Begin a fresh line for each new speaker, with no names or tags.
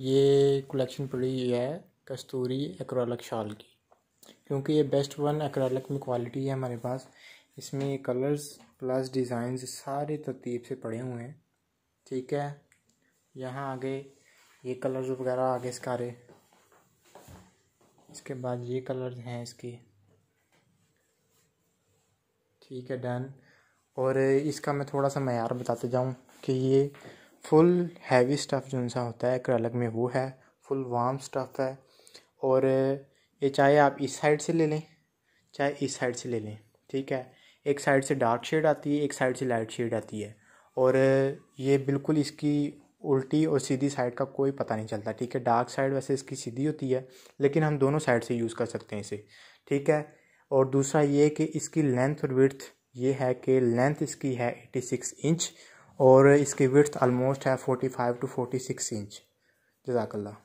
ये कलेक्शन पड़ी हुई है कस्तूरी एक्रोलक शॉल की क्योंकि ये बेस्ट वन एक्रोलक में क्वालिटी है हमारे पास इसमें कलर्स प्लस डिज़ाइन सारे तरतीब से पड़े हुए हैं ठीक है यहाँ आगे ये कलर्स वगैरह आगे सारे इसके बाद ये कलर्स हैं इसके ठीक है डन और इसका मैं थोड़ा सा मैार बताते जाऊँ कि ये फुल हैवी स्टफ़ जो सा होता है क्रलग में वो है फुल वार्म स्टफ़ है और ये चाहे आप इस साइड से ले लें चाहे इस साइड से ले लें ठीक है एक साइड से डार्क शेड आती है एक साइड से लाइट शेड आती है और ये बिल्कुल इसकी उल्टी और सीधी साइड का कोई पता नहीं चलता ठीक है डार्क साइड वैसे इसकी सीधी होती है लेकिन हम दोनों साइड से यूज़ कर सकते हैं इसे ठीक है और दूसरा ये कि इसकी लेंथ और विर्थ ये है कि लेंथ इसकी है एटी सिक्स इंच और इसकी विथ्थ आलमोस्ट है forty five to forty six inch जजाकल्ला